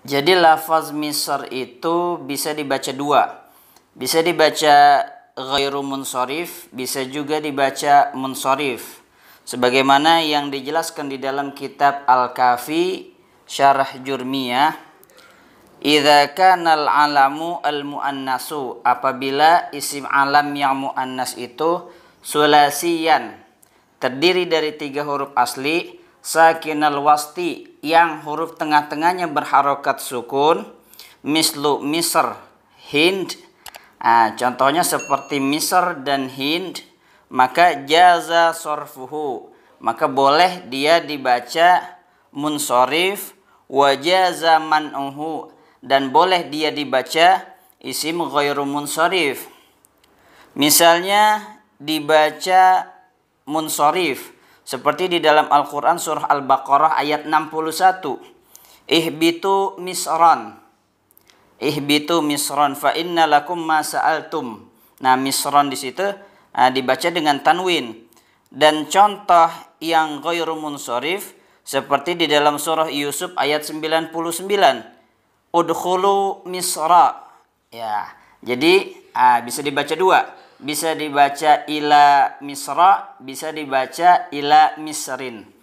Jadi lafaz misor itu bisa dibaca dua. Bisa dibaca ghairu munsharif, bisa juga dibaca munsharif. Sebagaimana yang dijelaskan di dalam kitab Al-Kafi Syarah Jurmiyah. Idza kana al-alamu al-muannasu apabila isim alam yang muannas itu sulasiyan terdiri dari tiga huruf asli sakinal wasti yang huruf tengah-tengahnya berharokat sukun mislu misr hind nah, contohnya seperti misr dan hind maka jaza sorfuhu maka boleh dia dibaca munsorif wajaza man'uhu dan boleh dia dibaca isim ghairu munsorif misalnya dibaca munsorif seperti di dalam Al-Quran surah Al-Baqarah ayat 61. Ihbitu misran. Ihbitu misran fa inna lakum ma sa'altum. Nah misran di situ nah, dibaca dengan tanwin. Dan contoh yang ghairu munsorif seperti di dalam surah Yusuf ayat 99. Udkhulu misra. Ya. Jadi ah, bisa dibaca dua. Bisa dibaca ila misra, bisa dibaca ila misrin.